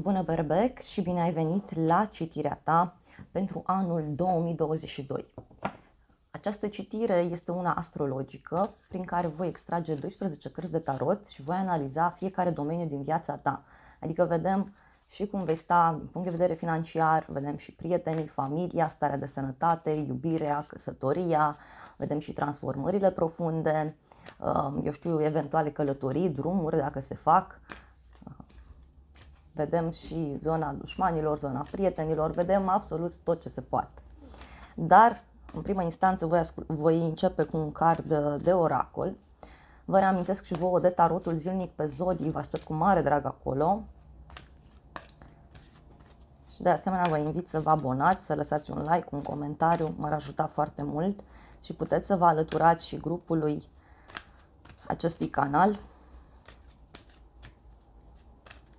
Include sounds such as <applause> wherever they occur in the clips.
Bună Berbec și bine ai venit la citirea ta pentru anul 2022. Această citire este una astrologică prin care voi extrage 12 cărți de tarot și voi analiza fiecare domeniu din viața ta. Adică vedem și cum vei sta din punct de vedere financiar, vedem și prietenii, familia, starea de sănătate, iubirea, căsătoria, vedem și transformările profunde, uh, eu știu, eventuale călătorii, drumuri dacă se fac, vedem și zona dușmanilor, zona prietenilor, vedem absolut tot ce se poate. Dar, în prima instanță, voi, voi începe cu un card de oracol. Vă reamintesc și vouă de tarotul zilnic pe zodii, vă aștept cu mare drag acolo. Și de asemenea vă invit să vă abonați, să lăsați un like, un comentariu, m-ar ajuta foarte mult și puteți să vă alăturați și grupului acestui canal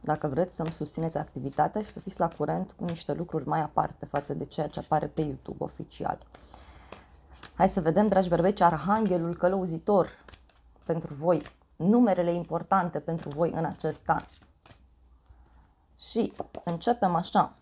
dacă vreți să-mi susțineți activitatea și să fiți la curent cu niște lucruri mai aparte față de ceea ce apare pe YouTube oficial. Hai să vedem, dragi berbeci, Arhanghelul Călăuzitor pentru voi, numerele importante pentru voi în acest an. Și începem așa.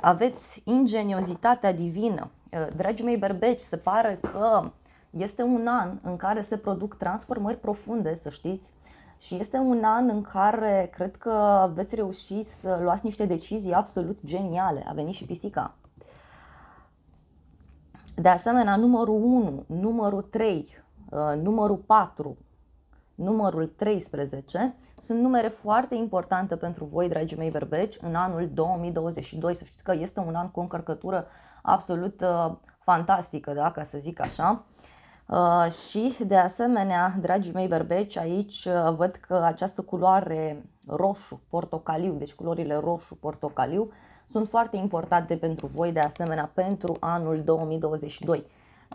Aveți ingeniozitatea divină. Eh, dragii mei berbeci, se pare că este un an în care se produc transformări profunde, să știți, și este un an în care cred că veți reuși să luați niște decizii absolut geniale. A venit și pisica. De asemenea, numărul 1, numărul 3, uh, numărul 4, numărul 13 sunt numere foarte importante pentru voi, dragii mei verbeci, în anul 2022. Să știți că este un an cu o încărcătură absolut uh, fantastică, da? ca să zic așa. Uh, și de asemenea, dragii mei berbeci, aici uh, văd că această culoare roșu-portocaliu, deci culorile roșu-portocaliu, sunt foarte importante pentru voi de asemenea pentru anul 2022.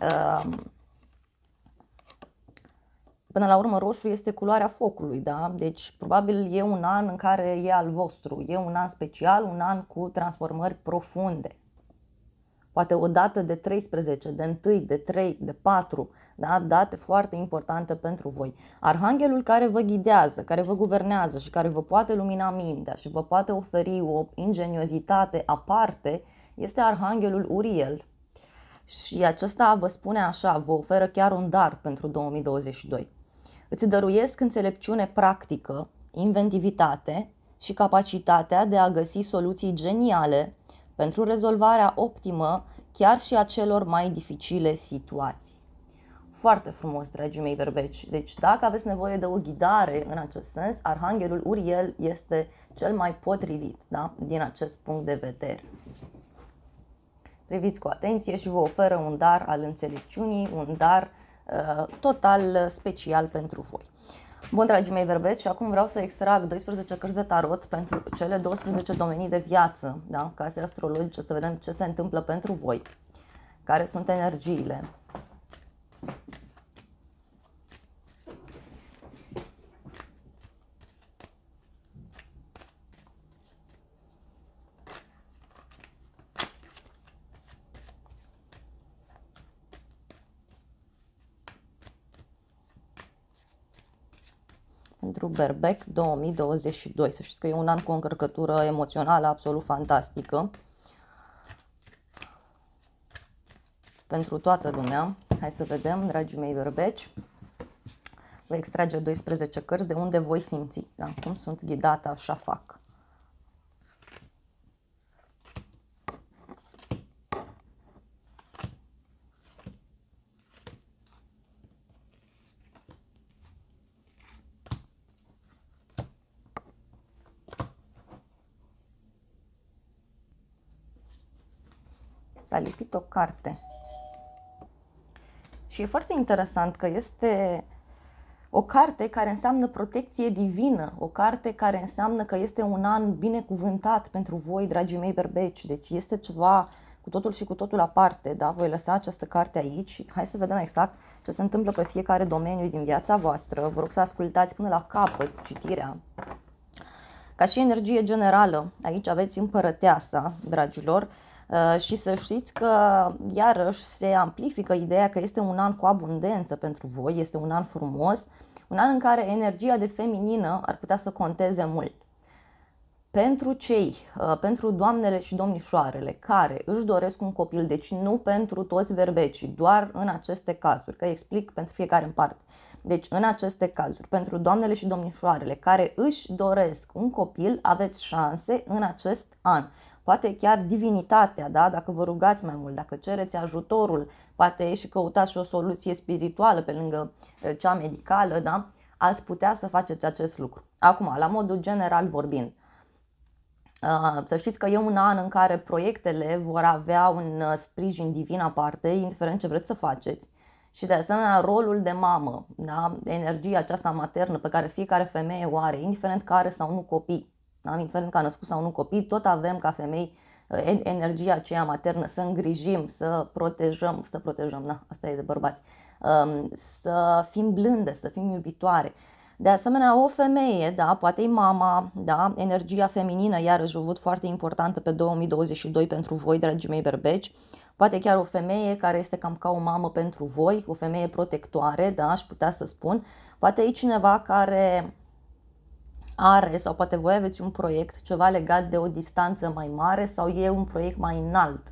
Uh, până la urmă, roșu este culoarea focului, da? Deci, probabil e un an în care e al vostru, e un an special, un an cu transformări profunde poate o dată de 13, de 1, de 3, de 4, da? date foarte importante pentru voi. Arhanghelul care vă ghidează, care vă guvernează și care vă poate lumina mintea și vă poate oferi o ingeniozitate aparte este Arhanghelul Uriel. Și acesta vă spune așa, vă oferă chiar un dar pentru 2022. Îți dăruiesc înțelepciune practică, inventivitate și capacitatea de a găsi soluții geniale pentru rezolvarea optimă chiar și a celor mai dificile situații. Foarte frumos, dragii mei verbeci. Deci, dacă aveți nevoie de o ghidare în acest sens, Arhanghelul Uriel este cel mai potrivit da? din acest punct de vedere. Priviți cu atenție și vă oferă un dar al înțelepciunii, un dar uh, total uh, special pentru voi. Bun, dragii mei verbeți, și acum vreau să extrag 12 cărți de tarot pentru cele 12 domenii de viață, da? case astrologice, să vedem ce se întâmplă pentru voi, care sunt energiile. pentru Berbec 2022. Să știți că e un an cu o încărcătură emoțională absolut fantastică. Pentru toată lumea. Hai să vedem, dragii mei berbeci. Vă extrage 12 cărți de unde voi simți. Da? Cum sunt ghidată, așa fac. citit o carte. Și e foarte interesant că este o carte care înseamnă protecție divină, o carte care înseamnă că este un an binecuvântat pentru voi, dragii mei berbeci. Deci este ceva cu totul și cu totul aparte, da? Voi lăsa această carte aici. Hai să vedem exact ce se întâmplă pe fiecare domeniu din viața voastră. Vă rog să ascultați până la capăt citirea. Ca și energie generală, aici aveți împărăteasa, dragilor. Uh, Uh, și să știți că iarăși se amplifică ideea că este un an cu abundență pentru voi, este un an frumos, un an în care energia de feminină ar putea să conteze mult. Pentru cei, uh, pentru doamnele și domnișoarele care își doresc un copil, deci nu pentru toți berbecii, doar în aceste cazuri, că explic pentru fiecare în parte. Deci în aceste cazuri, pentru doamnele și domnișoarele care își doresc un copil, aveți șanse în acest an poate chiar divinitatea, da? dacă vă rugați mai mult, dacă cereți ajutorul, poate și căutați și o soluție spirituală pe lângă cea medicală, da? ați putea să faceți acest lucru. Acum, la modul general vorbind, să știți că e un an în care proiectele vor avea un sprijin divin aparte, indiferent ce vreți să faceți. Și de asemenea rolul de mamă, da? energia aceasta maternă pe care fiecare femeie o are, indiferent care sau nu copii da? indiferent că a născut sau nu copii, tot avem ca femei uh, energia aceea maternă să îngrijim, să protejăm, să protejăm, na, asta e de bărbați, um, să fim blânde, să fim iubitoare. De asemenea, o femeie, da, poate e mama, da, energia feminină, iarăși o văd foarte importantă pe 2022 pentru voi, dragii mei berbeci, poate chiar o femeie care este cam ca o mamă pentru voi, o femeie protectoare, da, aș putea să spun, poate e cineva care are sau poate voi aveți un proiect ceva legat de o distanță mai mare sau e un proiect mai înalt.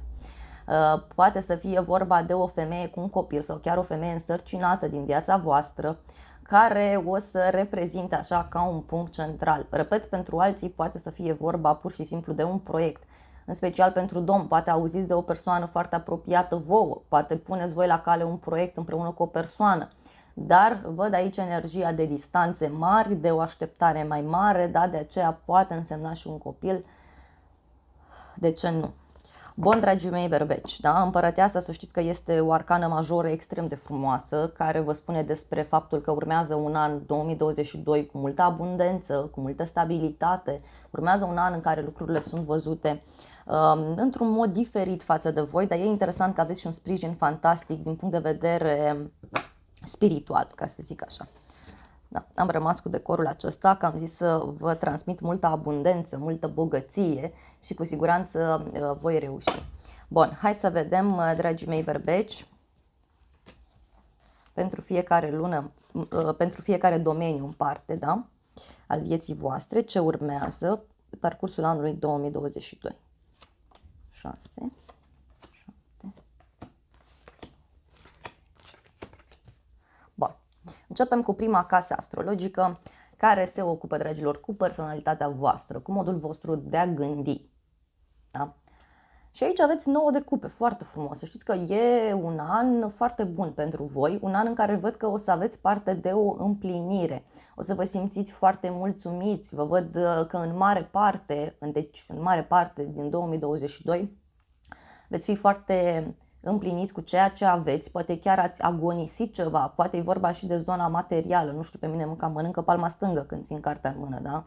Uh, poate să fie vorba de o femeie cu un copil sau chiar o femeie însărcinată din viața voastră care o să reprezinte așa ca un punct central. Repet, pentru alții poate să fie vorba pur și simplu de un proiect, în special pentru domn, poate auziți de o persoană foarte apropiată vouă, poate puneți voi la cale un proiect împreună cu o persoană dar văd aici energia de distanțe mari, de o așteptare mai mare, da, de aceea poate însemna și un copil, de ce nu? Bun, dragii mei berbeci, da? Împărăteasa să știți că este o arcană majoră extrem de frumoasă, care vă spune despre faptul că urmează un an 2022 cu multă abundență, cu multă stabilitate, urmează un an în care lucrurile sunt văzute um, într-un mod diferit față de voi, dar e interesant că aveți și un sprijin fantastic din punct de vedere spiritual, ca să zic așa. Da, am rămas cu decorul acesta, că am zis să vă transmit multă abundență, multă bogăție și cu siguranță uh, voi reuși. Bun, hai să vedem, uh, dragii mei berbeci, pentru fiecare lună, uh, pentru fiecare domeniu în parte, da, al vieții voastre, ce urmează parcursul anului 2022. 6, Începem cu prima casă astrologică care se ocupă, dragilor, cu personalitatea voastră, cu modul vostru de a gândi. Da? Și aici aveți 9 de cupe, foarte frumos. Știți că e un an foarte bun pentru voi, un an în care văd că o să aveți parte de o împlinire. O să vă simțiți foarte mulțumiți. Vă văd uh, că în mare parte, deci în mare parte din 2022, veți fi foarte împliniți cu ceea ce aveți, poate chiar ați agonisit ceva, poate e vorba și de zona materială, nu știu, pe mine mă mănâncă palma stângă când țin cartea în mână, da?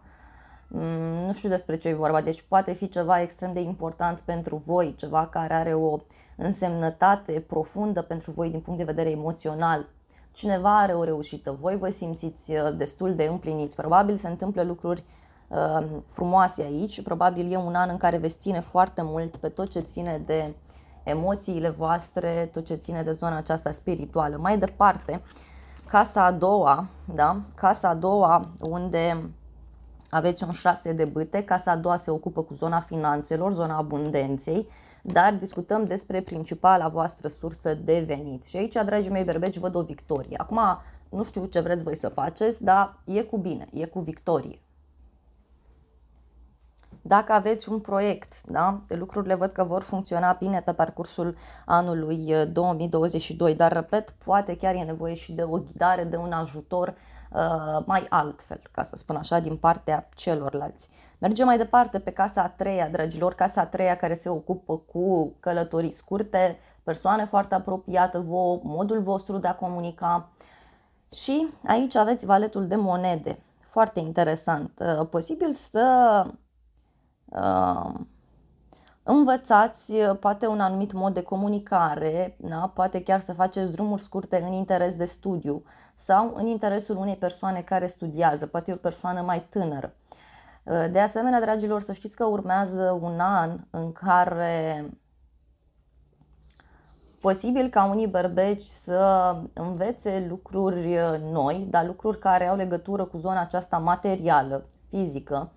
Mm, nu știu despre ce e vorba, deci poate fi ceva extrem de important pentru voi, ceva care are o însemnătate profundă pentru voi din punct de vedere emoțional. Cineva are o reușită, voi vă simțiți uh, destul de împliniți, probabil se întâmplă lucruri uh, frumoase aici, probabil e un an în care veți ține foarte mult pe tot ce ține de emoțiile voastre, tot ce ține de zona aceasta spirituală. Mai departe, casa a doua, da? Casa a doua unde aveți un șase de bâte, casa a doua se ocupă cu zona finanțelor, zona abundenței, dar discutăm despre principala voastră sursă de venit. Și aici, dragii mei berbeci, văd o victorie. Acum, nu știu ce vreți voi să faceți, dar e cu bine, e cu victorie. Dacă aveți un proiect, da, lucrurile văd că vor funcționa bine pe parcursul anului 2022, eh, dar repet, poate chiar e nevoie și de o ghidare, de un ajutor uh, mai altfel, ca să spun așa, din partea celorlalți. Mergem mai departe pe casa a treia, dragilor, casa a treia care se ocupă cu călătorii scurte, persoane foarte apropiată vouă, modul vostru de a comunica și aici aveți valetul de monede. Foarte interesant. Eh, posibil să învățați uh, poate un anumit mod de comunicare, da? poate chiar să faceți drumuri scurte în interes de studiu sau în interesul unei persoane care studiază, poate o persoană mai tânără. Uh, de asemenea, dragilor, să știți că urmează un an în care posibil ca unii berbeci să învețe lucruri uh, noi, dar lucruri care au legătură cu zona aceasta materială, fizică,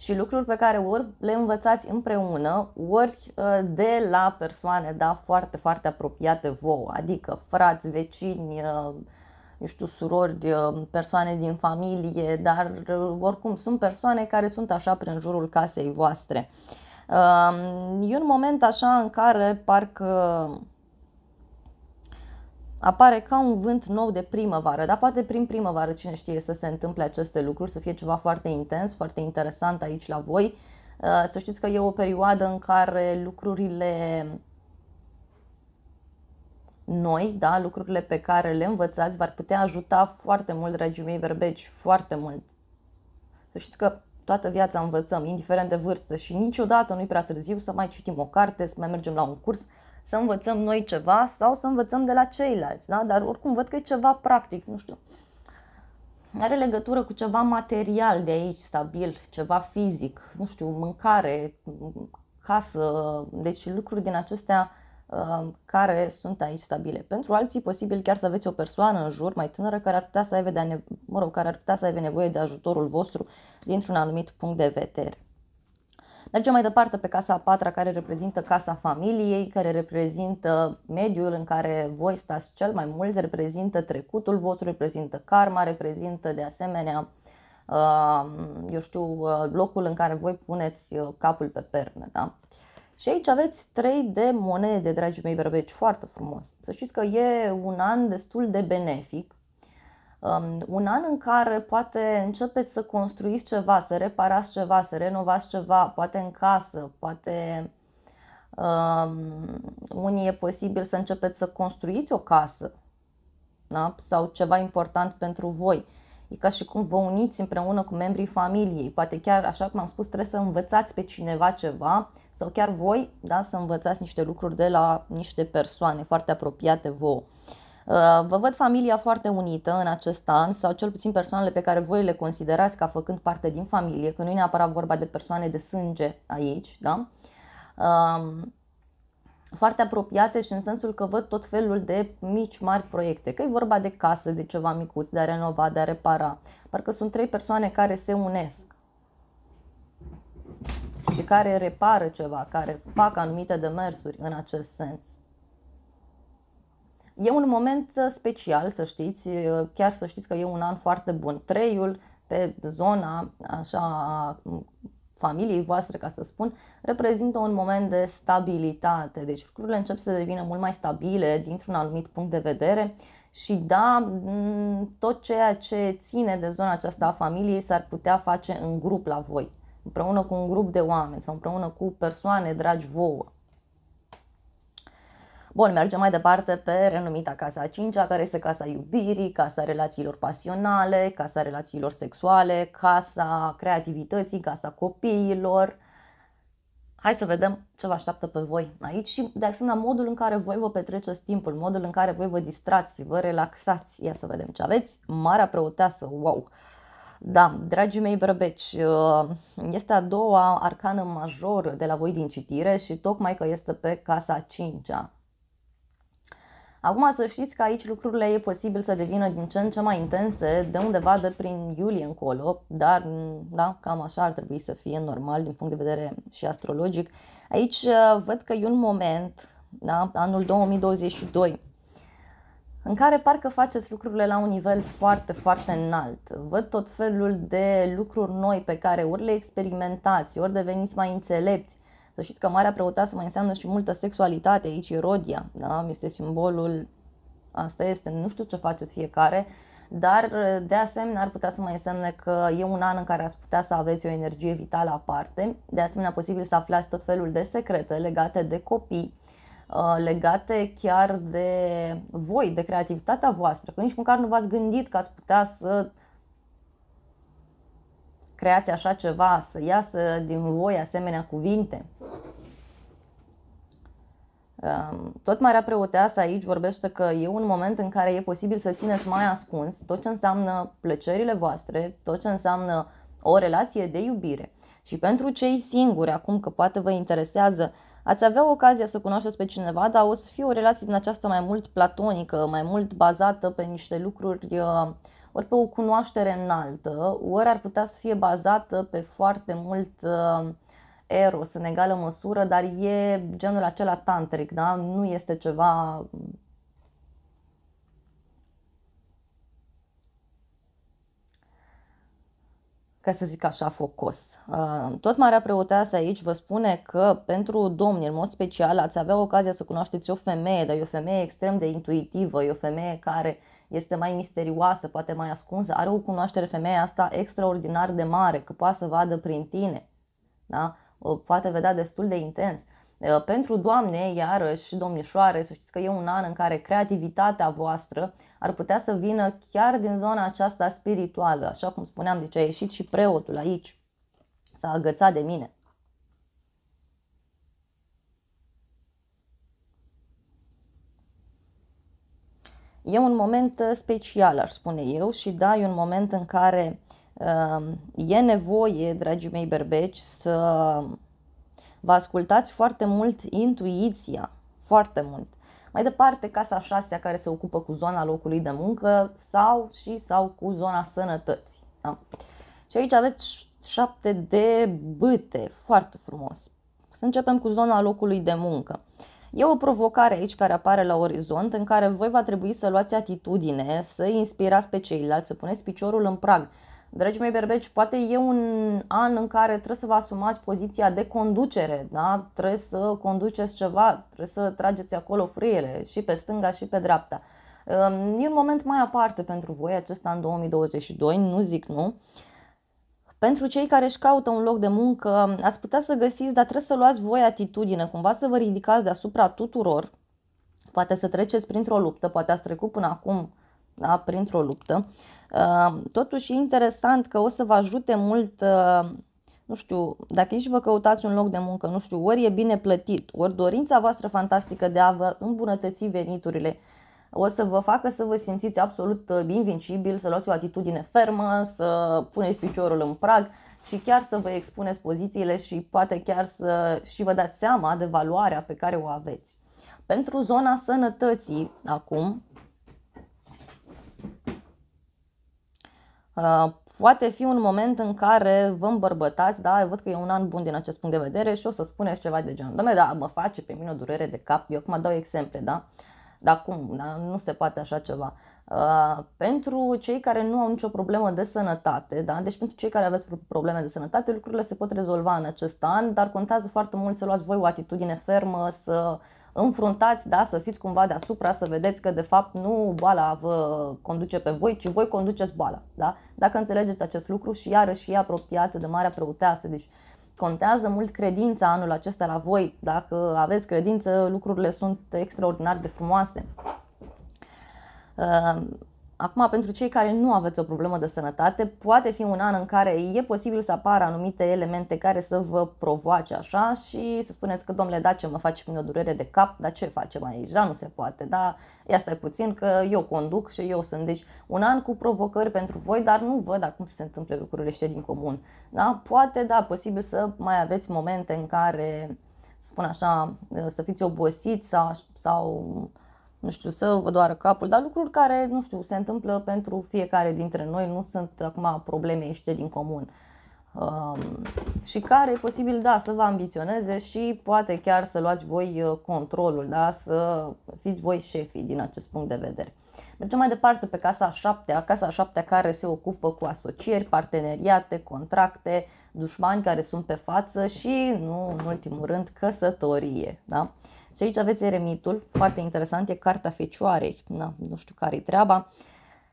și lucruri pe care ori le învățați împreună, ori uh, de la persoane da, foarte, foarte apropiate vouă, adică frați, vecini, uh, nu știu, surori, uh, persoane din familie, dar oricum sunt persoane care sunt așa prin jurul casei voastre. Um, e un moment așa în care parcă apare ca un vânt nou de primăvară, dar poate prin primăvară, cine știe, să se întâmple aceste lucruri, să fie ceva foarte intens, foarte interesant aici la voi. Uh, să știți că e o perioadă în care lucrurile noi, da, lucrurile pe care le învățați v-ar putea ajuta foarte mult, dragii mei verbeci, foarte mult. Să știți că toată viața învățăm, indiferent de vârstă și niciodată nu-i prea târziu să mai citim o carte, să mai mergem la un curs, să învățăm noi ceva sau să învățăm de la ceilalți, da? dar oricum văd că e ceva practic, nu știu. Are legătură cu ceva material de aici stabil, ceva fizic, nu știu, mâncare, casă, deci lucruri din acestea uh, care sunt aici stabile. Pentru alții, posibil chiar să aveți o persoană în jur mai tânără care ar putea să aibă, de ne- mă rog, care ar putea să aibă nevoie de ajutorul vostru dintr-un anumit punct de vedere. Mergem mai departe pe casa a patra care reprezintă casa familiei, care reprezintă mediul în care voi stați cel mai mult, reprezintă trecutul vostru, reprezintă karma, reprezintă de asemenea uh, eu știu, uh, locul în care voi puneți uh, capul pe perne. Da? Și aici aveți 3 de monede, dragii mei berbeci, foarte frumos. Să știți că e un an destul de benefic Um, un an în care poate începeți să construiți ceva, să reparați ceva, să renovați ceva, poate în casă, poate um, unii e posibil să începeți să construiți o casă da? sau ceva important pentru voi. E ca și cum vă uniți împreună cu membrii familiei. Poate chiar, așa cum am spus, trebuie să învățați pe cineva ceva sau chiar voi da? să învățați niște lucruri de la niște persoane foarte apropiate vouă. Uh, vă văd familia foarte unită în acest an sau cel puțin persoanele pe care voi le considerați ca făcând parte din familie, că nu e neapărat vorba de persoane de sânge aici, da? Um, foarte apropiate și în sensul că văd tot felul de mici, mari proiecte, că e vorba de casă, de ceva micuț, de a renova, de a repara. Parcă sunt trei persoane care se unesc și care repară ceva, care fac anumite demersuri în acest sens. E un moment uh, special, să știți, uh, chiar să știți că e un an foarte bun. Treiul pe zona așa a familiei voastre, ca să spun, reprezintă un moment de stabilitate. Deci lucrurile încep să devină mult mai stabile dintr-un anumit punct de vedere și da, tot ceea ce ține de zona aceasta a familiei s-ar putea face în grup la voi, împreună cu un grup de oameni sau împreună cu persoane dragi vouă. Bun, mergem mai departe pe renumita casa a cincea, care este casa iubirii, casa relațiilor pasionale, casa relațiilor sexuale, casa creativității, casa copiilor. Hai să vedem ce vă așteaptă pe voi aici și, de asemenea, modul în care voi vă petreceți timpul, modul în care voi vă distrați, vă relaxați. Ia să vedem ce aveți. Marea preoteasă, wow! Da, dragii mei bărbeci, uh, este a doua arcană majoră de la voi din citire și tocmai că este pe casa a cincea. Acum să știți că aici lucrurile e posibil să devină din ce în ce mai intense de undeva de prin iulie încolo, dar da, cam așa ar trebui să fie normal din punct de vedere și astrologic. Aici uh, văd că e un moment, da, anul 2022, în care parcă faceți lucrurile la un nivel foarte, foarte înalt. Văd tot felul de lucruri noi pe care ori le experimentați, ori deveniți mai înțelepți, să știți că Marea Preoteasă mai înseamnă și multă sexualitate, aici erodia, Rodia, da? este simbolul, asta este, nu știu ce faceți fiecare, dar de asemenea ar putea să mai însemne că e un an în care ați putea să aveți o energie vitală aparte, de asemenea posibil să aflați tot felul de secrete legate de copii, uh, legate chiar de voi, de creativitatea voastră, că nici măcar nu v-ați gândit că ați putea să creați așa ceva, să iasă din voi asemenea cuvinte. Tot Marea Preoteasă aici vorbește că e un moment în care e posibil să țineți mai ascuns tot ce înseamnă plăcerile voastre, tot ce înseamnă o relație de iubire. Și pentru cei singuri, acum că poate vă interesează, ați avea ocazia să cunoașteți pe cineva, dar o să fie o relație din această mai mult platonică, mai mult bazată pe niște lucruri, uh, ori pe o cunoaștere înaltă, ori ar putea să fie bazată pe foarte mult uh, eros în egală măsură, dar e genul acela tantric, da? nu este ceva ca să zic așa, focos. Uh, tot Marea Preoteasă aici vă spune că pentru domni, în mod special, ați avea ocazia să cunoașteți o femeie, dar e o femeie extrem de intuitivă, e o femeie care este mai misterioasă, poate mai ascunsă, are o cunoaștere femeia asta extraordinar de mare, că poate să vadă prin tine. Da? o poate vedea destul de intens. Uh, pentru doamne, iarăși, domnișoare, să știți că e un an în care creativitatea voastră ar putea să vină chiar din zona aceasta spirituală, așa cum spuneam, deci a ieșit și preotul aici, s-a agățat de mine. E un moment uh, special, aș spune eu, și da, e un moment în care uh, Ehm, e nevoie, dragii mei berbeci, să vă ascultați foarte mult intuiția, foarte mult. Mai departe, casa șasea care se ocupă cu zona locului de muncă sau și sau cu zona sănătății. Da? Și aici aveți șapte de bâte, foarte frumos. Să începem cu zona locului de muncă. E o provocare aici care apare la orizont în care voi va trebui să luați atitudine, să inspirați pe ceilalți, să puneți piciorul în prag. Dragii mei berbeci, poate e un an în care trebuie să vă asumați poziția de conducere, da? trebuie să conduceți ceva, trebuie să trageți acolo frâiele și pe stânga și pe dreapta. Ehm, e un moment mai aparte pentru voi acest an 2022, nu zic nu. Pentru cei care își caută un loc de muncă, ați putea să găsiți, dar trebuie să luați voi atitudine, cumva să vă ridicați deasupra tuturor. Poate să treceți printr-o luptă, poate ați trecut până acum da, printr-o luptă. Ehm, totuși e interesant că o să vă ajute mult, ehm, nu știu, dacă ești vă căutați un loc de muncă, nu știu, ori e bine plătit, ori dorința voastră fantastică de a vă îmbunătăți veniturile, o să vă facă să vă simțiți absolut ehm, invincibil, să luați o atitudine fermă, să puneți piciorul în prag și chiar să vă expuneți pozițiile și poate chiar să și vă dați seama de valoarea pe care o aveți. Pentru zona sănătății acum, Uh, poate fi un moment în care vă îmbărbătați, da, eu văd că e un an bun din acest punct de vedere și o să spuneți ceva de genul, doamne, da, mă face pe mine o durere de cap, eu acum dau exemple, da, dar cum, da, nu se poate așa ceva. Uh, pentru cei care nu au nicio problemă de sănătate, da? deci pentru cei care aveți probleme de sănătate, lucrurile se pot rezolva în acest an, dar contează foarte mult să luați voi o atitudine fermă, să uh, înfruntați, da, să fiți cumva deasupra, să vedeți că de fapt nu boala vă conduce pe voi, ci voi conduceți boala. Da? Dacă înțelegeți acest lucru și iarăși e apropiat de Marea preoteasă, deci contează mult credința anul acesta la voi. Dacă aveți credință, lucrurile sunt extraordinar de frumoase. Ehm, Acum, pentru cei care nu aveți o problemă de sănătate, poate fi un an în care e posibil să apară anumite elemente care să vă provoace așa și să spuneți că, domnule, da, ce mă face pe o durere de cap, dar ce facem aici? Da, nu se poate, da, ia stai puțin că eu conduc și eu sunt. Deci, un an cu provocări pentru voi, dar nu văd acum să se întâmple lucrurile și din comun. Da, poate, da, posibil să mai aveți momente în care, să spun așa, să fiți obosiți sau, sau nu știu, să vă doară capul, dar lucruri care, nu știu, se întâmplă pentru fiecare dintre noi, nu sunt acum probleme ieșite din comun. Um, și care e posibil, da, să vă ambiționeze și poate chiar să luați voi uh, controlul, da, să fiți voi șefii din acest punct de vedere. Mergem mai departe pe casa șaptea, casa șaptea care se ocupă cu asocieri, parteneriate, contracte, dușmani care sunt pe față și, nu în ultimul rând, căsătorie. Da? Uh, și aici aveți eremitul, foarte interesant, e cartea fecioarei, Na, nu știu care e treaba.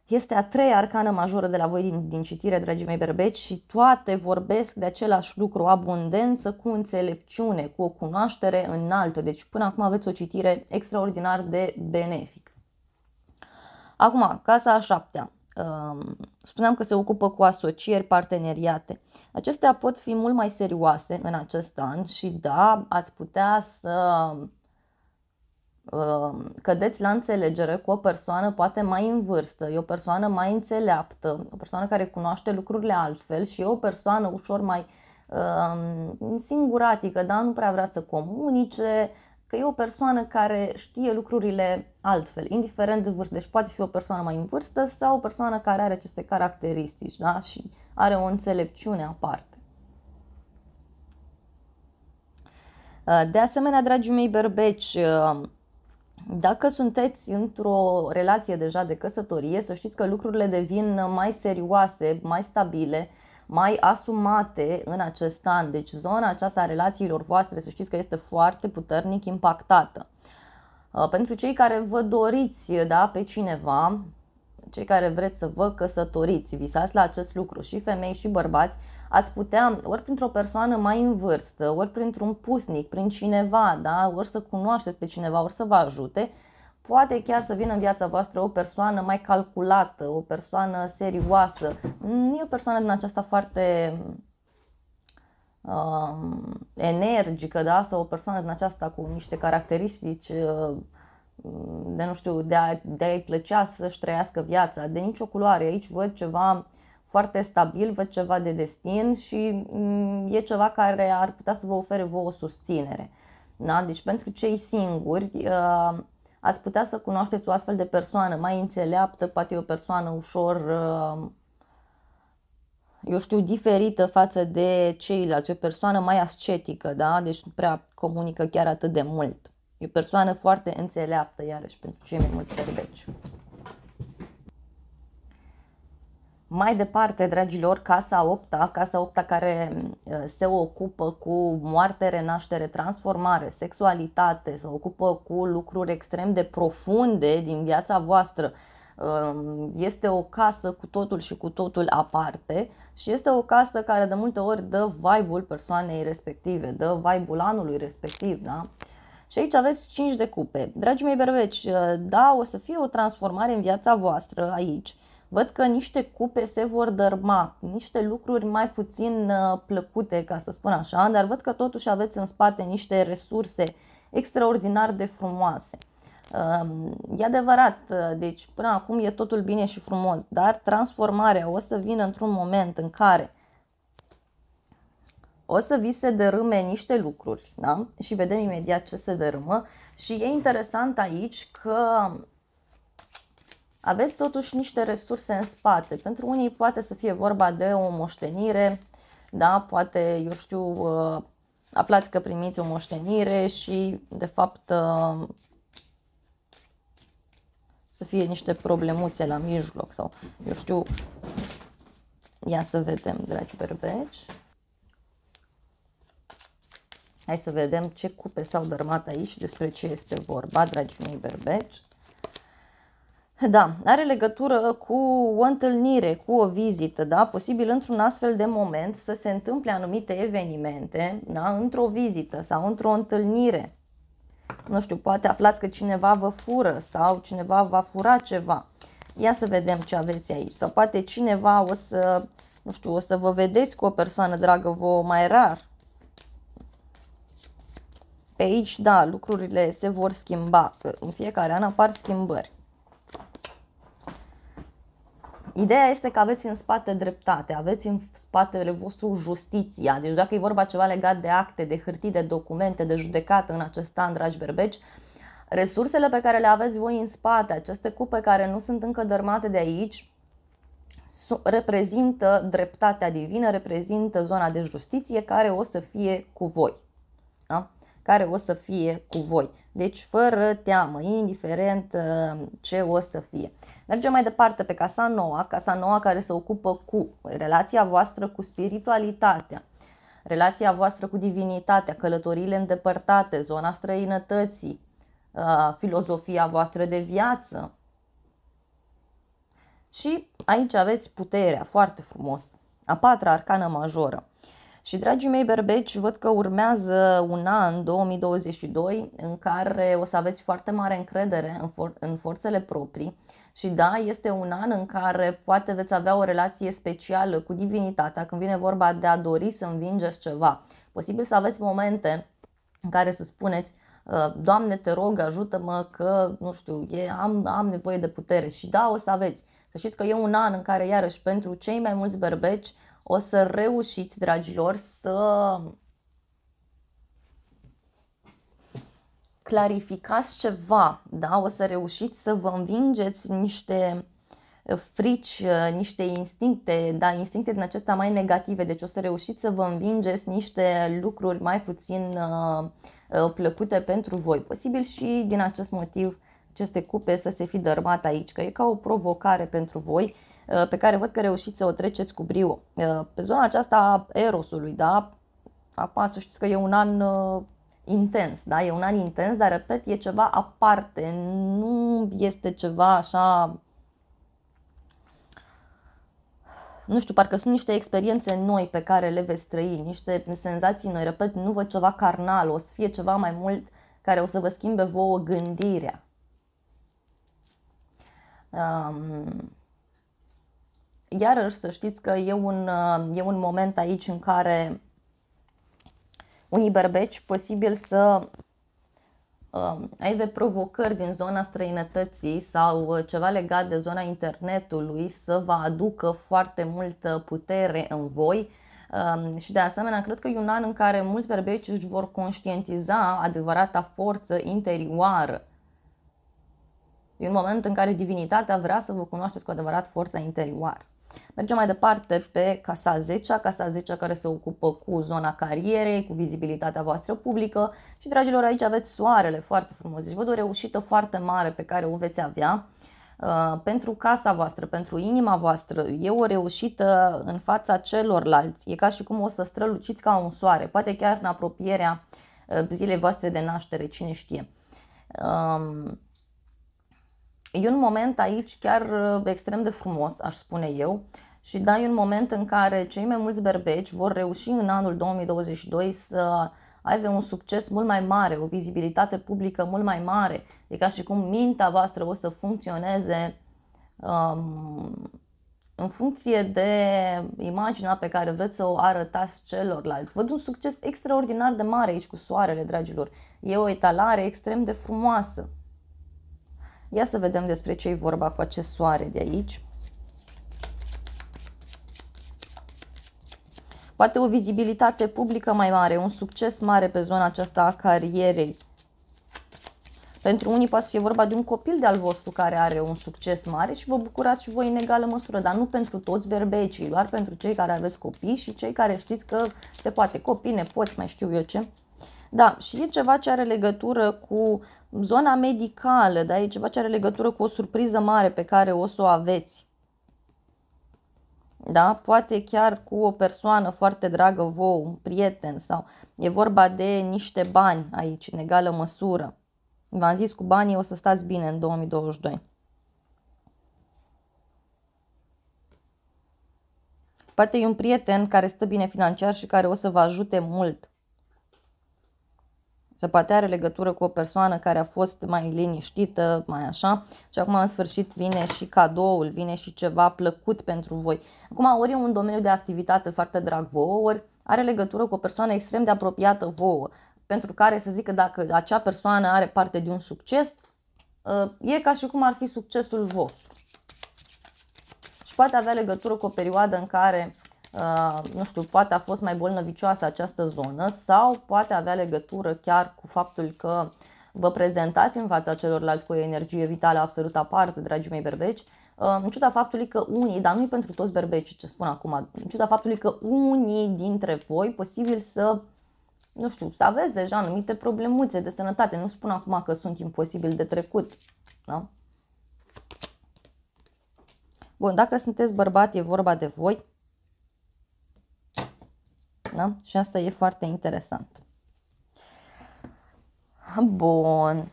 Este a treia arcană majoră de la voi din, din citire, dragii mei berbeci, și toate vorbesc de același lucru, abundență cu înțelepciune, cu o cunoaștere înaltă. Deci până acum aveți o citire extraordinar de benefic. Acum, casa a șaptea. Ehm, spuneam că se ocupă cu asocieri, parteneriate. Acestea pot fi mult mai serioase în acest an și da, ați putea să Ehm, cădeți la înțelegere cu o persoană poate mai în vârstă, e o persoană mai înțeleaptă, o persoană care cunoaște lucrurile altfel și e o persoană ușor mai ehm, singuratică, dar nu prea vrea să comunice, că e o persoană care știe lucrurile altfel, indiferent de vârstă. Deci poate fi o persoană mai în vârstă sau o persoană care are aceste caracteristici da? și are o înțelepciune aparte. Ehm, de asemenea, dragii mei berbeci, dacă sunteți într-o relație deja de căsătorie, să știți că lucrurile devin mai serioase, mai stabile, mai asumate în acest an. Deci zona aceasta a relațiilor voastre, să știți că este foarte puternic impactată. Uh, pentru cei care vă doriți da, pe cineva, cei care vreți să vă căsătoriți, visați la acest lucru și femei și bărbați, ați putea, ori printr-o persoană mai în vârstă, ori printr-un pusnic, prin cineva, da? ori să cunoașteți pe cineva, ori să vă ajute, poate chiar să vină în viața voastră o persoană mai calculată, o persoană serioasă. Nu e o persoană din aceasta foarte uh, energică, da? sau o persoană din aceasta cu niște caracteristici uh, de nu știu, de, a, de a plăcea să-și trăiască viața, de nicio culoare. Aici văd ceva foarte stabil, văd ceva de destin și mm, e ceva care ar putea să vă ofere vouă o susținere. Da? Deci pentru cei singuri uh, ați putea să cunoașteți o astfel de persoană mai înțeleaptă, poate o persoană ușor, uh, eu știu, diferită față de ceilalți, o persoană mai ascetică, da? deci nu prea comunică chiar atât de mult. E o persoană foarte înțeleaptă, iarăși, pentru cei mai mulți berbeci. Mai departe, dragilor, Casa 8 Casa 8 care uh, se ocupă cu moarte, renaștere, transformare, sexualitate, se ocupă cu lucruri extrem de profunde din viața voastră. Um, este o casă cu totul și cu totul aparte și este o casă care de multe ori dă vibe-ul persoanei respective, dă vibe-ul anului respectiv, da? Și aici aveți 5 de cupe. Dragii mei berbeci, uh, da, o să fie o transformare în viața voastră aici văd că niște cupe se vor dărma, niște lucruri mai puțin uh, plăcute, ca să spun așa, dar văd că totuși aveți în spate niște resurse extraordinar de frumoase. Um, e adevărat, uh, deci până acum e totul bine și frumos, dar transformarea o să vină într-un moment în care o să vi se dărâme niște lucruri da? și vedem imediat ce se dărâmă și e interesant aici că aveți totuși niște resurse în spate. Pentru unii poate să fie vorba de o moștenire, da, poate, eu știu, uh, aflați că primiți o moștenire și, de fapt, uh, să fie niște problemuțe la mijloc sau, eu știu, ia să vedem, dragi berbeci. Hai să vedem ce cupe s-au dărmat aici, despre ce este vorba, dragii mei berbeci. <laughs> Da, are legătură cu o întâlnire, cu o vizită, da? posibil într-un astfel de moment să se întâmple anumite evenimente, da? într-o vizită sau într-o întâlnire. Nu știu, poate aflați că cineva vă fură sau cineva va fura ceva. Ia să vedem ce aveți aici. Sau poate cineva o să, nu știu, o să vă vedeți cu o persoană dragă vouă mai rar. Pe aici, da, lucrurile se vor schimba. În fiecare an apar schimbări. Ideea este că aveți în spate dreptate, aveți în spatele vostru justiția. Deci dacă e vorba ceva legat de acte, de hârtii, de documente, de judecată în acest an, dragi berbeci, resursele pe care le aveți voi în spate, aceste cupe care nu sunt încă dărmate de aici, reprezintă dreptatea divină, reprezintă zona de justiție care o să fie cu voi. Da? Care o să fie cu voi. Deci fără teamă, indiferent uh, ce o să fie. Mergem mai departe pe Casa Noua, Casa Noua care se ocupă cu relația voastră cu spiritualitatea, relația voastră cu divinitatea, călătoriile îndepărtate, zona străinătății, uh, filozofia voastră de viață. Și aici aveți puterea, foarte frumos. A patra arcană majoră. Și, dragii mei berbeci, văd că urmează un an, 2022, în care o să aveți foarte mare încredere în, for- în forțele proprii. Și da, este un an în care poate veți avea o relație specială cu divinitatea când vine vorba de a dori să învingeți ceva. Posibil să aveți momente în care să spuneți, ă, Doamne, te rog, ajută-mă că, nu știu, e, am, am nevoie de putere. Și da, o să aveți. Să știți că e un an în care, iarăși, pentru cei mai mulți berbeci, o să reușiți, dragilor, să clarificați ceva, da? o să reușiți să vă învingeți niște frici, niște instincte, da, instincte din acestea mai negative, deci o să reușiți să vă învingeți niște lucruri mai puțin uh, uh, plăcute pentru voi. Posibil și din acest motiv aceste cupe să se fi dărmat aici, că e ca o provocare pentru voi Uh, pe care văd că reușiți să o treceți cu brio. Uh, pe zona aceasta a erosului, da? Acum să știți că e un an uh, intens, da? E un an intens, dar repet, e ceva aparte, nu este ceva așa nu știu, parcă sunt niște experiențe noi pe care le veți trăi, niște senzații noi, repet, nu văd ceva carnal, o să fie ceva mai mult care o să vă schimbe vouă gândirea. Um, iarăși să știți că e un, uh, e un moment aici în care unii berbeci posibil să uh, ai de provocări din zona străinătății sau uh, ceva legat de zona internetului să vă aducă foarte multă putere în voi um, și de asemenea cred că e un an în care mulți berbeci își vor conștientiza adevărata forță interioară. E un moment în care divinitatea vrea să vă cunoașteți cu adevărat forța interioară. Mergem mai departe pe casa 10, casa 10 care se ocupă cu zona carierei, cu vizibilitatea voastră publică și, dragilor, aici aveți soarele foarte frumos. Deci văd o reușită foarte mare pe care o veți avea. Uh, pentru casa voastră, pentru inima voastră, e o reușită în fața celorlalți. E ca și cum o să străluciți ca un soare, poate chiar în apropierea uh, zilei voastre de naștere, cine știe. Um, E un moment aici chiar uh, extrem de frumos, aș spune eu, și da, e un moment în care cei mai mulți berbeci vor reuși în anul 2022 să aibă un succes mult mai mare, o vizibilitate publică mult mai mare. E ca și cum mintea voastră o să funcționeze um, în funcție de imaginea pe care vreți să o arătați celorlalți. Văd un succes extraordinar de mare aici cu soarele, dragilor. E o etalare extrem de frumoasă. Ia să vedem despre ce e vorba cu acest soare de aici. Poate o vizibilitate publică mai mare, un succes mare pe zona aceasta a carierei. Pentru unii poate fi vorba de un copil de-al vostru care are un succes mare și vă bucurați și voi în egală măsură, dar nu pentru toți berbecii, doar pentru cei care aveți copii și cei care știți că se poate copii, nepoți, mai știu eu ce. Da, și e ceva ce are legătură cu zona medicală, da? E ceva ce are legătură cu o surpriză mare pe care o să o aveți. Da? Poate chiar cu o persoană foarte dragă vouă, un prieten sau e vorba de niște bani aici, în egală măsură. V-am zis, cu banii o să stați bine în 2022. Poate e un prieten care stă bine financiar și care o să vă ajute mult. Se poate are legătură cu o persoană care a fost mai liniștită, mai așa, și acum în sfârșit vine și cadoul, vine și ceva plăcut pentru voi. Acum, ori e un domeniu de activitate foarte drag vouă, ori are legătură cu o persoană extrem de apropiată vouă, pentru care să zic că dacă acea persoană are parte de un succes, ă, e ca și cum ar fi succesul vostru. Și poate avea legătură cu o perioadă în care Uh, nu știu, poate a fost mai bolnăvicioasă această zonă sau poate avea legătură chiar cu faptul că vă prezentați în fața celorlalți cu o energie vitală absolut aparte, dragii mei berbeci, uh, în ciuda faptului că unii, dar nu pentru toți berbeci ce spun acum, în ciuda faptului că unii dintre voi posibil să nu știu, să aveți deja anumite problemuțe de sănătate. Nu spun acum că sunt imposibil de trecut. Da? Bun, dacă sunteți bărbat e vorba de voi internă și asta e foarte interesant. Bun.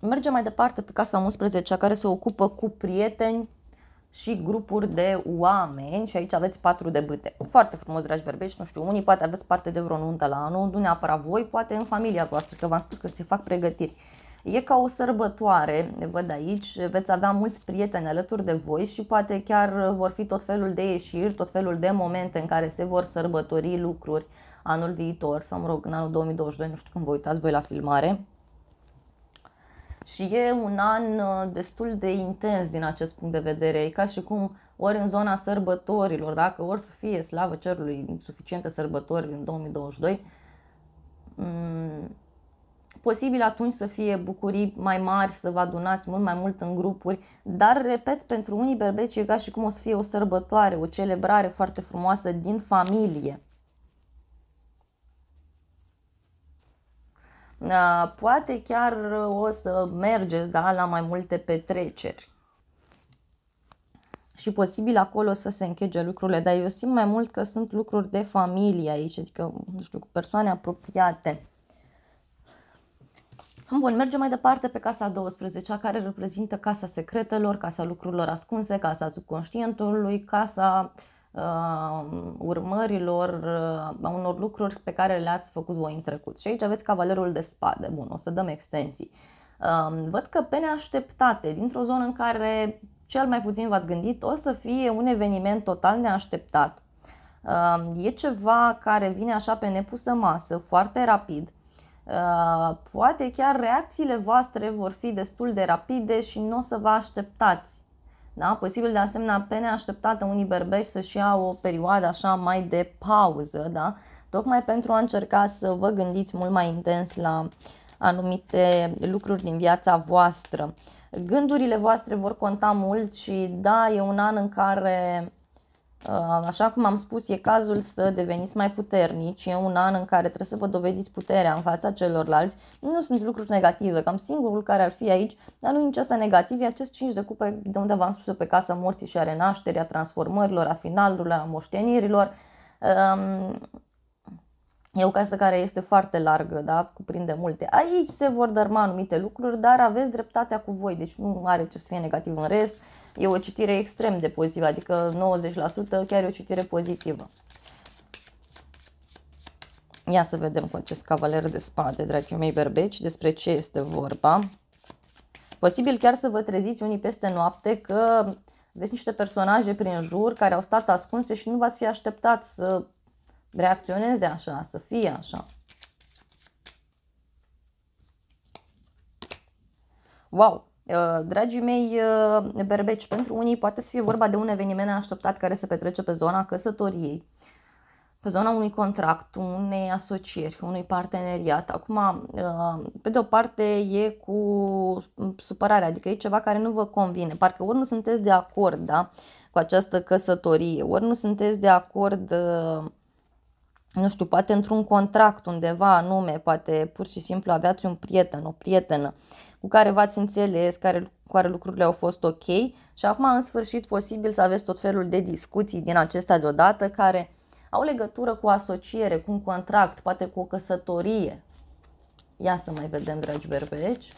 Mergem mai departe pe casa 11 care se ocupă cu prieteni și grupuri de oameni și aici aveți patru de bâte. Foarte frumos, dragi berbeci, nu știu, unii poate aveți parte de vreo nuntă la anul, nu neapărat voi, poate în familia voastră, că v-am spus că se fac pregătiri. E ca o sărbătoare, văd aici, veți avea mulți prieteni alături de voi și poate chiar vor fi tot felul de ieșiri, tot felul de momente în care se vor sărbători lucruri anul viitor sau, mă rog, în anul 2022, nu știu când vă uitați voi la filmare. Și e un an uh, destul de intens din acest punct de vedere, e ca și cum ori în zona sărbătorilor, dacă ori să fie slavă cerului suficiente sărbători în 2022, Posibil atunci să fie bucurii mai mari, să vă adunați mult mai mult în grupuri, dar, repet, pentru unii berbeci e ca și cum o să fie o sărbătoare, o celebrare foarte frumoasă din familie. Poate chiar o să mergeți da, la mai multe petreceri și posibil acolo să se închege lucrurile, dar eu simt mai mult că sunt lucruri de familie aici, adică, nu știu, cu persoane apropiate. Bun, mergem mai departe pe casa 12, care reprezintă casa secretelor, casa lucrurilor ascunse, casa subconștientului, casa uh, urmărilor, uh, unor lucruri pe care le-ați făcut voi în trecut. Și aici aveți cavalerul de spade. Bun, o să dăm extensii. Uh, văd că pe neașteptate, dintr-o zonă în care cel mai puțin v-ați gândit, o să fie un eveniment total neașteptat. Uh, e ceva care vine așa pe nepusă masă, foarte rapid Uh, poate chiar reacțiile voastre vor fi destul de rapide și nu o să vă așteptați. Da? Posibil de asemenea pe neașteptată unii berbești să-și iau o perioadă așa mai de pauză, da? tocmai pentru a încerca să vă gândiți mult mai intens la anumite lucruri din viața voastră. Gândurile voastre vor conta mult și da, e un an în care Uh, așa cum am spus, e cazul să deveniți mai puternici, e un an în care trebuie să vă dovediți puterea în fața celorlalți. Nu sunt lucruri negative, cam singurul care ar fi aici, dar nu nici asta negativ, e acest 5 de cupe de unde v-am spus eu pe casa morții și a renașterii, a transformărilor, a finalurilor, a moștenirilor. Um, e o casă care este foarte largă, da? cuprinde multe. Aici se vor dărma anumite lucruri, dar aveți dreptatea cu voi, deci nu are ce să fie negativ în rest e o citire extrem de pozitivă, adică 90% chiar e o citire pozitivă. Ia să vedem cu acest cavaler de spade, dragii mei berbeci, despre ce este vorba. Posibil chiar să vă treziți unii peste noapte că veți niște personaje prin jur care au stat ascunse și nu v-ați fi așteptat să reacționeze așa, să fie așa. Wow! Uh, dragii mei uh, berbeci, pentru unii poate să fie vorba de un eveniment așteptat care se petrece pe zona căsătoriei, pe zona unui contract, unei asocieri, unui parteneriat. Acum, uh, pe de o parte e cu supărare, adică e ceva care nu vă convine. Parcă ori nu sunteți de acord da, cu această căsătorie, ori nu sunteți de acord nu știu, poate într-un contract undeva anume, poate pur și simplu aveați un prieten, o prietenă cu care v-ați înțeles, care, cu care lucrurile au fost ok și acum în sfârșit posibil să aveți tot felul de discuții din acestea deodată care au legătură cu asociere, cu un contract, poate cu o căsătorie. Ia să mai vedem, dragi berbeci.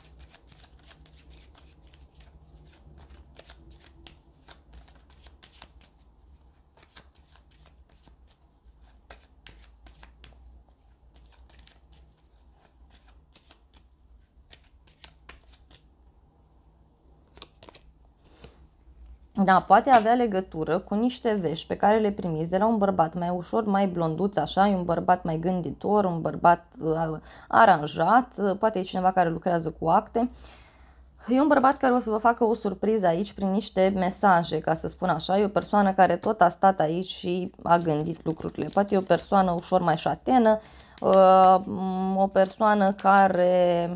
da, poate avea legătură cu niște vești pe care le primiți de la un bărbat mai ușor, mai blonduț, așa, un bărbat mai gânditor, un bărbat uh, aranjat, uh, poate e cineva care lucrează cu acte. E un bărbat care o să vă facă o surpriză aici prin niște mesaje, ca să spun așa. E o persoană care tot a stat aici și a gândit lucrurile. Poate e o persoană ușor mai șatenă, uh, o persoană care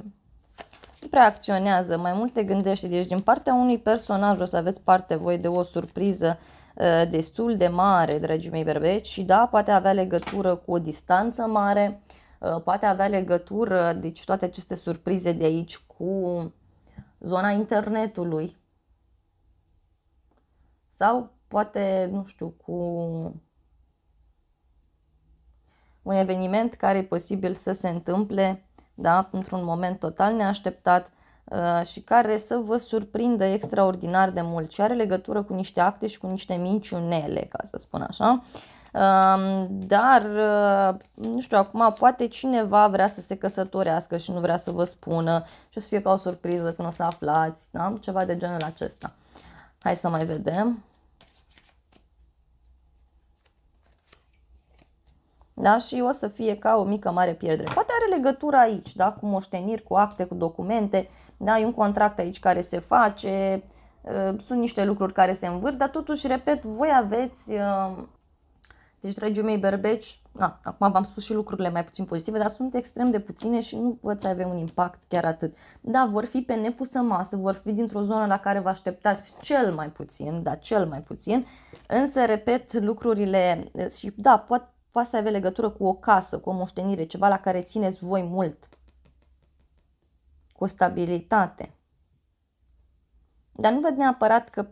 prea acționează, mai mult te gândește. Deci din partea unui personaj o să aveți parte voi de o surpriză uh, destul de mare, dragii mei berbeci, și da, poate avea legătură cu o distanță mare, uh, poate avea legătură, deci toate aceste surprize de aici cu zona internetului sau poate, nu știu, cu un eveniment care e posibil să se întâmple da? într-un moment total neașteptat uh, și care să vă surprindă extraordinar de mult și are legătură cu niște acte și cu niște minciunele, ca să spun așa. Um, dar, uh, nu știu, acum poate cineva vrea să se căsătorească și nu vrea să vă spună și o să fie ca o surpriză când o să aflați, da? ceva de genul acesta. Hai să mai vedem. Da? Și o să fie ca o mică mare pierdere. Poate are legătură aici, da? cu moșteniri, cu acte, cu documente, da? e un contract aici care se face, ă, sunt niște lucruri care se învârt, dar totuși, repet, voi aveți, ă, deci dragii mei berbeci, na, acum v-am spus și lucrurile mai puțin pozitive, dar sunt extrem de puține și nu să avea un impact chiar atât. Da, vor fi pe nepusă masă, vor fi dintr-o zonă la care vă așteptați cel mai puțin, da, cel mai puțin, însă, repet, lucrurile ă, și da, poate poate să aibă legătură cu o casă, cu o moștenire, ceva la care țineți voi mult, cu o stabilitate. Dar nu văd neapărat că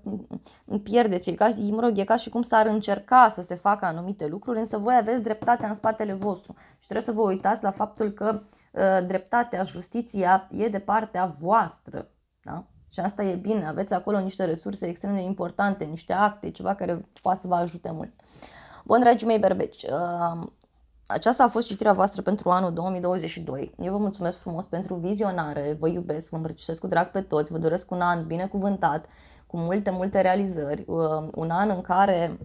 pierdeți, e ca, mă rog, e ca și cum s-ar încerca să se facă anumite lucruri, însă voi aveți dreptatea în spatele vostru și trebuie să vă uitați la faptul că uh, dreptatea, justiția e de partea voastră. Da? Și asta e bine, aveți acolo niște resurse extrem de importante, niște acte, ceva care poate să vă ajute mult. Uh, Bun, dragii mei berbeci, uh, aceasta a fost citirea voastră pentru anul 2022. Eu vă mulțumesc frumos pentru vizionare, vă iubesc, vă îmbrăcișez cu drag pe toți, vă doresc un an binecuvântat, cu multe, multe realizări, uh, un an în care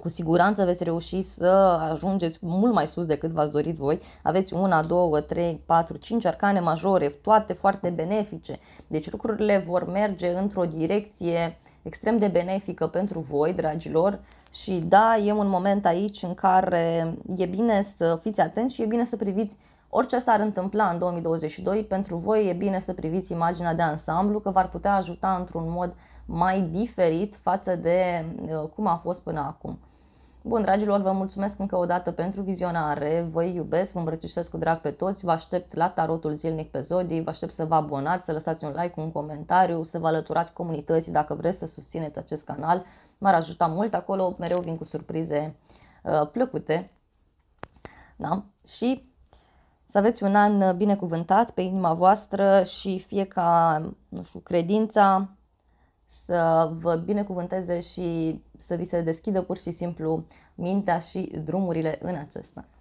cu siguranță veți reuși să ajungeți mult mai sus decât v-ați dorit voi. Aveți una, două, trei, patru, cinci arcane majore, toate foarte benefice. Deci lucrurile vor merge într-o direcție extrem de benefică pentru voi, dragilor. Și da, e un moment aici în care e bine să fiți atenți și e bine să priviți orice s-ar întâmpla în 2022, pentru voi e bine să priviți imaginea de ansamblu, că v-ar putea ajuta într-un mod mai diferit față de uh, cum a fost până acum. Bun, dragilor, vă mulțumesc încă o dată pentru vizionare, vă iubesc, vă îmbrățișez cu drag pe toți, vă aștept la tarotul zilnic pe zodi, vă aștept să vă abonați, să lăsați un like, un comentariu, să vă alăturați comunității dacă vreți să susțineți acest canal m-ar ajuta mult. Acolo mereu vin cu surprize uh, plăcute. Da? Și să aveți un an uh, binecuvântat pe inima voastră și fie ca, nu știu, credința să vă binecuvânteze și să vi se deschidă pur și simplu mintea și drumurile în acest an.